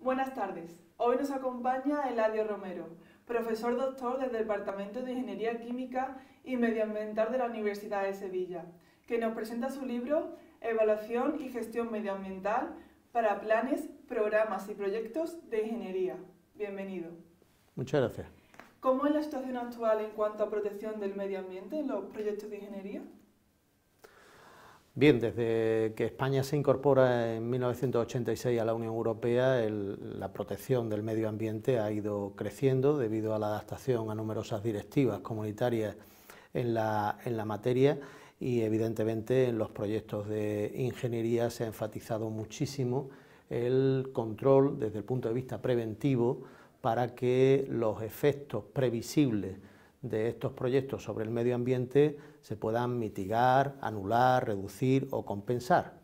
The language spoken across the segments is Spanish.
Buenas tardes. Hoy nos acompaña Eladio Romero, profesor doctor del Departamento de Ingeniería Química y Medioambiental de la Universidad de Sevilla, que nos presenta su libro Evaluación y Gestión Medioambiental para Planes, Programas y Proyectos de Ingeniería. Bienvenido. Muchas gracias. ¿Cómo es la situación actual en cuanto a protección del medio ambiente en los proyectos de ingeniería? Bien, desde que España se incorpora en 1986 a la Unión Europea, la protección del medio ambiente ha ido creciendo debido a la adaptación a numerosas directivas comunitarias en la, en la materia y evidentemente en los proyectos de ingeniería se ha enfatizado muchísimo el control desde el punto de vista preventivo para que los efectos previsibles de estos proyectos sobre el medio ambiente se puedan mitigar, anular, reducir o compensar.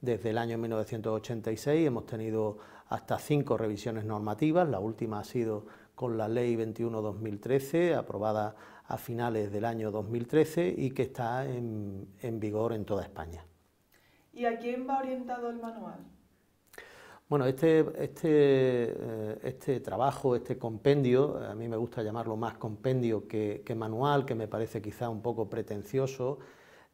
Desde el año 1986 hemos tenido hasta cinco revisiones normativas, la última ha sido con la Ley 21-2013, aprobada a finales del año 2013 y que está en, en vigor en toda España. ¿Y a quién va orientado el manual? Bueno, este, este, eh, este, trabajo, este compendio, a mí me gusta llamarlo más compendio que, manual, que me parece quizá un poco pretencioso,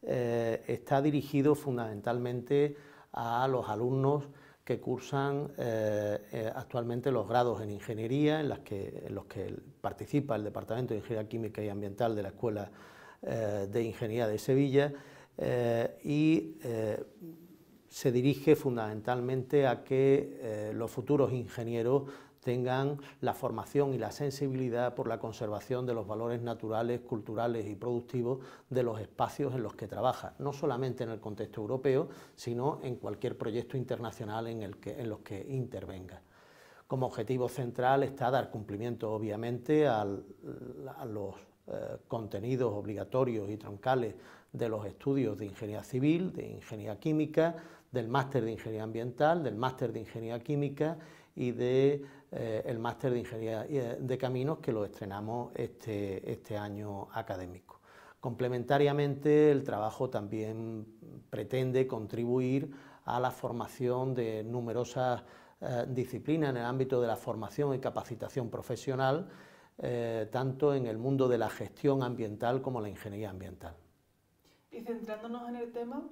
eh, está dirigido fundamentalmente a los alumnos que cursan eh, actualmente los grados en ingeniería, en, los que participa el Departamento de Ingeniería Química y Ambiental de la Escuela de Ingeniería de Sevilla, y se dirige fundamentalmente a que eh, los futuros ingenieros tengan la formación y la sensibilidad por la conservación de los valores naturales, culturales y productivos de los espacios en los que trabaja, no solamente en el contexto europeo, sino en cualquier proyecto internacional en, el que, en los que intervenga. Como objetivo central está dar cumplimiento, obviamente, a los eh, contenidos obligatorios y troncales de los estudios de ingeniería civil, de ingeniería química, del máster de Ingeniería Ambiental, del máster de Ingeniería Química y de, eh, el máster de Ingeniería eh, de Caminos que lo estrenamos este, este, año académico. Complementariamente, el trabajo también pretende contribuir a la formación de numerosas eh, disciplinas en el ámbito de la formación y capacitación profesional, tanto en el mundo de la gestión ambiental como la ingeniería ambiental. Y centrándonos en el tema,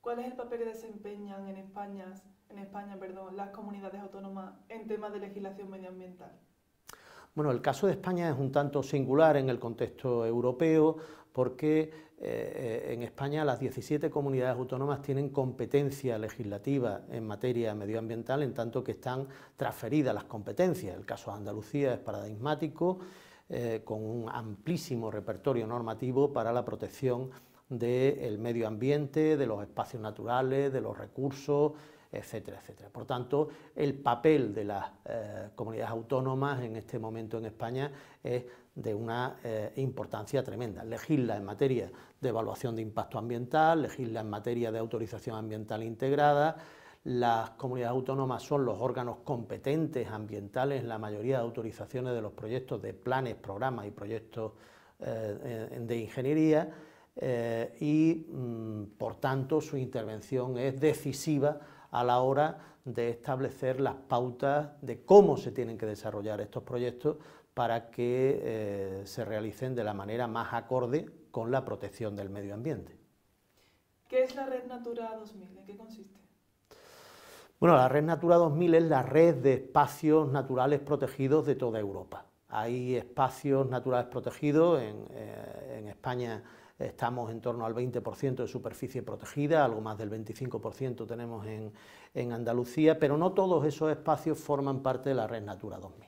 ¿Cuál es el papel que desempeñan en España, en España perdón, las comunidades autónomas en temas de legislación medioambiental? Bueno, el caso de España es un tanto singular en el contexto europeo porque eh, en España las 17 comunidades autónomas tienen competencia legislativa en materia medioambiental, en tanto que están transferidas las competencias. El caso de Andalucía es paradigmático, eh, con un amplísimo repertorio normativo para la protección del medio ambiente, de los espacios naturales, de los recursos, etcétera, etcétera. Por tanto, el papel de las eh, comunidades autónomas en este momento en España es de una eh, importancia tremenda. Legisla en materia de evaluación de impacto ambiental, legisla en materia de autorización ambiental integrada, las comunidades autónomas son los órganos competentes ambientales en la mayoría de autorizaciones de los proyectos de planes, programas y proyectos eh, de ingeniería eh, y mm, por tanto su intervención es decisiva a la hora de establecer las pautas de cómo se tienen que desarrollar estos proyectos para que eh, se realicen de la manera más acorde con la protección del medio ambiente. ¿Qué es la Red Natura 2000? ¿En qué consiste? Bueno, la Red Natura 2000 es la red de espacios naturales protegidos de toda Europa. Hay espacios naturales protegidos en eh, España estamos en torno al 20% de superficie protegida, algo más del 25% tenemos en, Andalucía, pero no todos esos espacios forman parte de la red Natura 2000.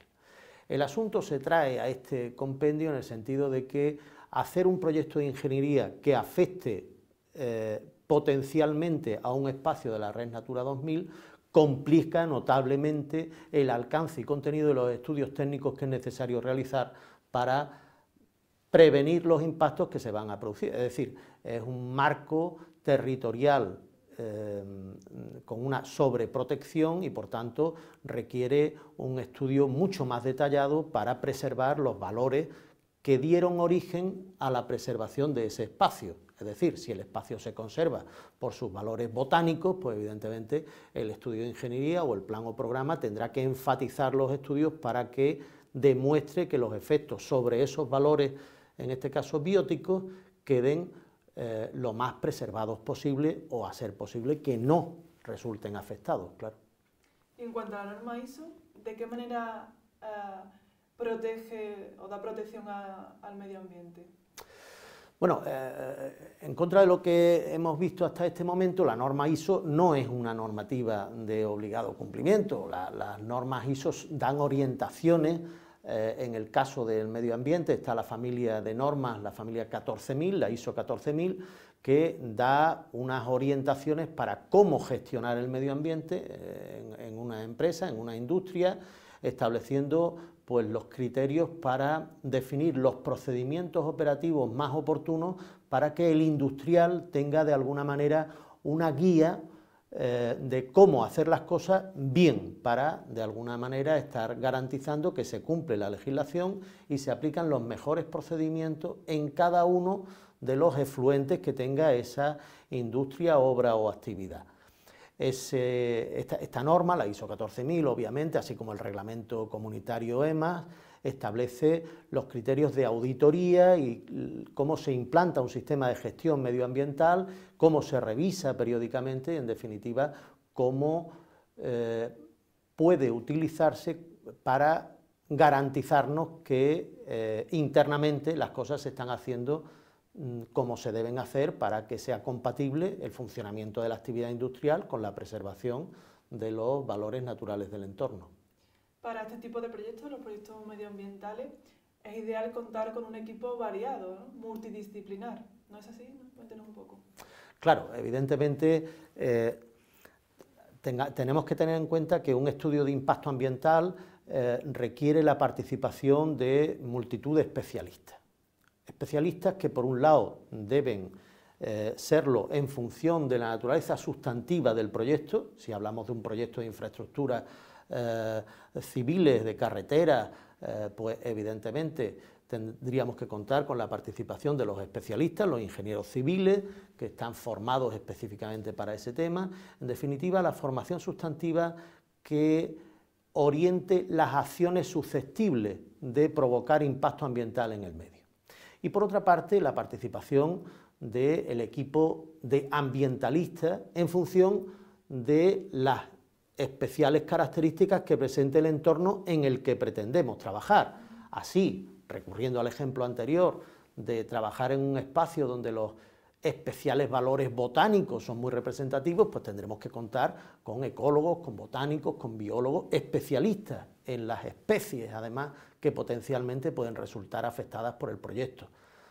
El asunto se trae a este compendio en el sentido de que hacer un proyecto de ingeniería que afecte eh, potencialmente a un espacio de la red Natura 2000 complica notablemente el alcance y contenido de los estudios técnicos que es necesario realizar para prevenir los impactos que se van a producir. Es decir, es un marco territorial eh, con una sobreprotección y por tanto requiere un estudio mucho más detallado para preservar los valores que dieron origen a la preservación de ese espacio. Es decir, si el espacio se conserva por sus valores botánicos, pues evidentemente el estudio de ingeniería o el plan o programa tendrá que enfatizar los estudios para que demuestre que los efectos sobre esos valores en este caso bióticos, queden eh, lo más preservados posible o a ser posible que no resulten afectados, claro. Y en cuanto a la norma ISO, ¿de qué manera eh, protege o da protección al medio ambiente? Bueno, eh, en contra de lo que hemos visto hasta este momento, la norma ISO no es una normativa de obligado cumplimiento. las normas ISO dan orientaciones eh, en el caso del medio ambiente está la familia de normas, la familia 14000, la ISO 14000, que da unas orientaciones para cómo gestionar el medio ambiente eh, en, una empresa, en una industria, estableciendo pues, los criterios para definir los procedimientos operativos más oportunos para que el industrial tenga de alguna manera una guía eh, de cómo hacer las cosas bien para, de alguna manera, estar garantizando que se cumple la legislación y se aplican los mejores procedimientos en cada uno de los efluentes que tenga esa industria, obra o actividad. esta, esta, norma, la ISO 14000, obviamente, así como el reglamento comunitario EMAS, establece los criterios de auditoría y cómo se implanta un sistema de gestión medioambiental, cómo se revisa periódicamente, en definitiva, cómo eh, puede utilizarse para garantizarnos que eh, internamente las cosas se están haciendo mm, como se deben hacer para que sea compatible el funcionamiento de la actividad industrial con la preservación de los valores naturales del entorno. Para este tipo de proyectos, los proyectos medioambientales, es ideal contar con un equipo variado, multidisciplinar. ¿No es así? ¿No? Cuéntenos un poco. Claro, evidentemente eh, tenemos que tener en cuenta que un estudio de impacto ambiental eh, requiere la participación de multitud de especialistas. Especialistas que por un lado deben eh, serlo en función de la naturaleza sustantiva del proyecto, si hablamos de un proyecto de infraestructura eh, civiles, de carretera, eh, pues evidentemente tendríamos que contar con la participación de los especialistas, los ingenieros civiles, que están formados específicamente para ese tema. En definitiva, la formación sustantiva que oriente las acciones susceptibles de provocar impacto ambiental en el medio. Y por otra parte, la participación del equipo de ambientalistas en función de las especiales características que presente el entorno en el que pretendemos trabajar. Así, recurriendo al ejemplo anterior de trabajar en un espacio donde los especiales valores botánicos son muy representativos, pues tendremos que contar con ecólogos, con botánicos, con biólogos, especialistas en las especies, además, que potencialmente pueden resultar afectadas por el proyecto.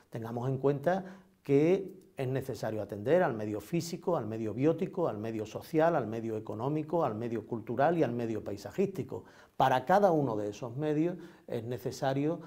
Tengamos en cuenta que es necesario atender al medio físico, al medio biótico, al medio social, al medio económico, al medio cultural y al medio paisajístico. Para cada uno de esos medios es necesario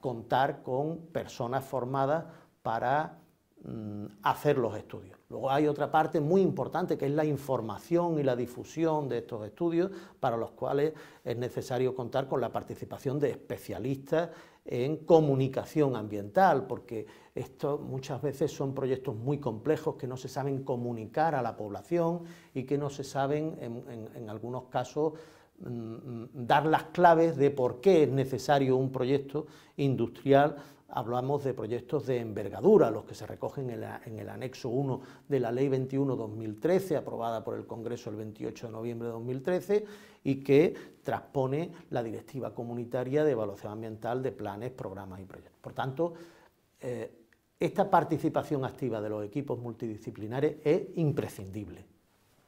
contar con personas formadas para Mm, hacer los estudios. Luego hay otra parte muy importante que es la información y la difusión de estos estudios para los cuales es necesario contar con la participación de especialistas en comunicación ambiental, porque esto muchas veces son proyectos muy complejos que no se saben comunicar a la población y que no se saben en, en algunos casos mm, mm, dar las claves de por qué es necesario un proyecto industrial hablamos de proyectos de envergadura, los que se recogen en, el anexo 1 de la Ley 21-2013, aprobada por el Congreso el 28 de noviembre de 2013, y que transpone la Directiva Comunitaria de Evaluación Ambiental de Planes, Programas y Proyectos. Por tanto, eh, esta participación activa de los equipos multidisciplinares es imprescindible.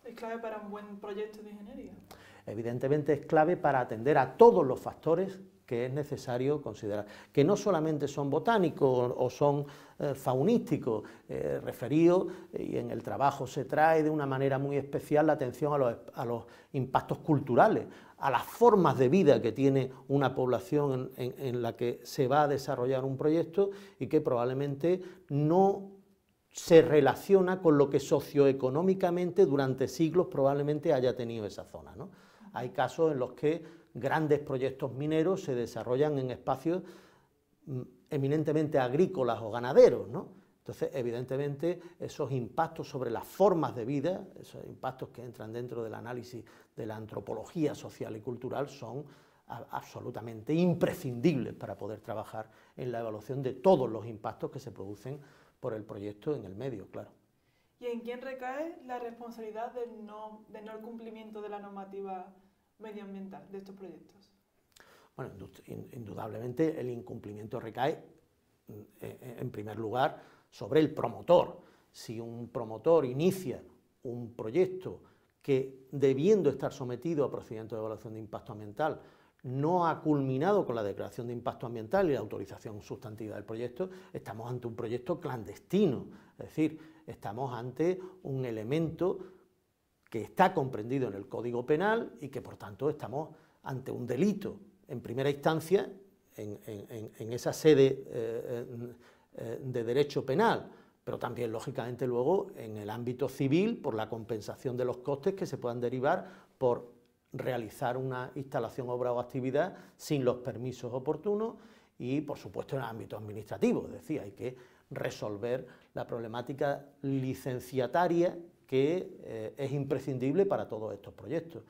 ¿Es clave para un buen proyecto de ingeniería? Evidentemente es clave para atender a todos los factores que es necesario considerar, que no solamente son botánicos o son eh, faunísticos, eh, referidos, eh, y en el trabajo se trae de una manera muy especial la atención a los, impactos culturales, a las formas de vida que tiene una población en, en la que se va a desarrollar un proyecto y que probablemente no se relaciona con lo que socioeconómicamente durante siglos probablemente haya tenido esa zona. ¿no? Hay casos en los que grandes proyectos mineros se desarrollan en espacios mm, eminentemente agrícolas o ganaderos, ¿no? Entonces, evidentemente, esos impactos sobre las formas de vida, esos impactos que entran dentro del análisis de la antropología social y cultural, son absolutamente imprescindibles para poder trabajar en la evaluación de todos los impactos que se producen por el proyecto en el medio, claro y en quién recae la responsabilidad del no, del cumplimiento de la normativa medioambiental de estos proyectos. Bueno, indudablemente el incumplimiento recae mm, eh, eh, en primer lugar sobre el promotor. Si un promotor inicia un proyecto que debiendo estar sometido a procedimiento de evaluación de impacto ambiental no ha culminado con la declaración de impacto ambiental y la autorización sustantiva del proyecto, estamos ante un proyecto clandestino, es decir, estamos ante un elemento que está comprendido en el Código Penal y que por tanto estamos ante un delito en primera instancia en, esa sede eh, eh, de derecho penal pero también lógicamente luego en el ámbito civil por la compensación de los costes que se puedan derivar por realizar una instalación, obra o actividad sin los permisos oportunos y, por supuesto, en el ámbito administrativo. Es decir, hay que resolver la problemática licenciataria que eh, es imprescindible para todos estos proyectos.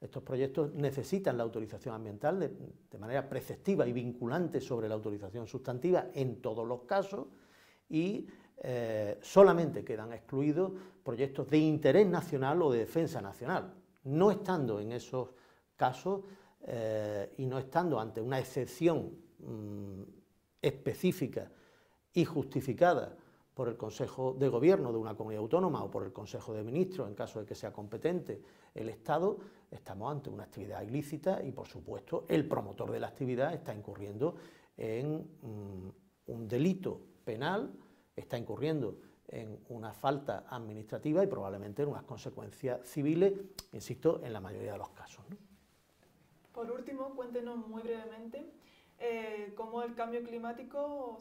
Estos proyectos necesitan la autorización ambiental de, manera preceptiva y vinculante sobre la autorización sustantiva en todos los casos y eh, solamente quedan excluidos proyectos de interés nacional o de defensa nacional no estando en esos casos eh, y no estando ante una excepción mm, específica y justificada por el Consejo de Gobierno de una comunidad autónoma o por el Consejo de Ministros, en caso de que sea competente el Estado, estamos ante una actividad ilícita y, por supuesto, el promotor de la actividad está incurriendo en mm, un delito penal, está incurriendo en una falta administrativa y probablemente en unas consecuencias civiles, insisto, en la mayoría de los casos. Por último, cuéntenos muy brevemente eh, cómo el cambio climático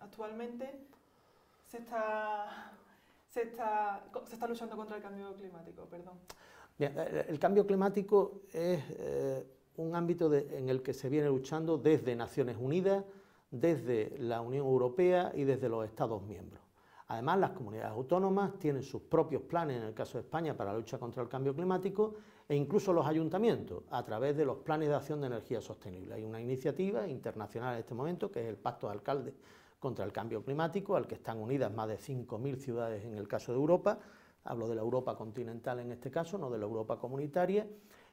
actualmente se está, luchando contra el cambio climático. Perdón. el cambio climático es eh, un ámbito en el que se viene luchando desde Naciones Unidas, desde la Unión Europea y desde los Estados miembros. Además, las comunidades autónomas tienen sus propios planes, en el caso de España, para la lucha contra el cambio climático, e incluso los ayuntamientos, a través de los planes de acción de energía sostenible. Hay una iniciativa internacional en este momento, que es el Pacto de Alcaldes contra el Cambio Climático, al que están unidas más de 5.000 ciudades en el caso de Europa, hablo de la Europa continental en este caso, no de la Europa comunitaria,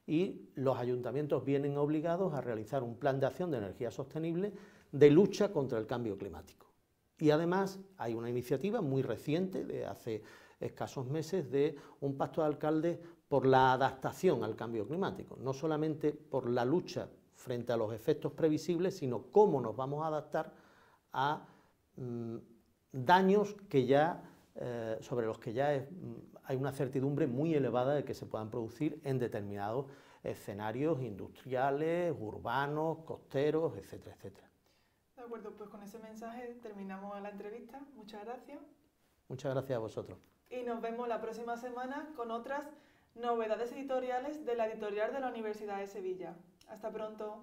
y los ayuntamientos vienen obligados a realizar un plan de acción de energía sostenible de lucha contra el cambio climático. Y además hay una iniciativa muy reciente, de hace escasos meses, de un pacto de alcaldes por la adaptación al cambio climático, no solamente por la lucha frente a los efectos previsibles, sino cómo nos vamos a adaptar a mm, daños que ya, eh, sobre los que ya mm, hay una certidumbre muy elevada de que se puedan producir en determinados escenarios industriales, urbanos, costeros, etcétera, etcétera acuerdo, pues con ese mensaje terminamos la entrevista. Muchas gracias. Muchas gracias a vosotros. Y nos vemos la próxima semana con otras novedades editoriales de la editorial de la Universidad de Sevilla. Hasta pronto.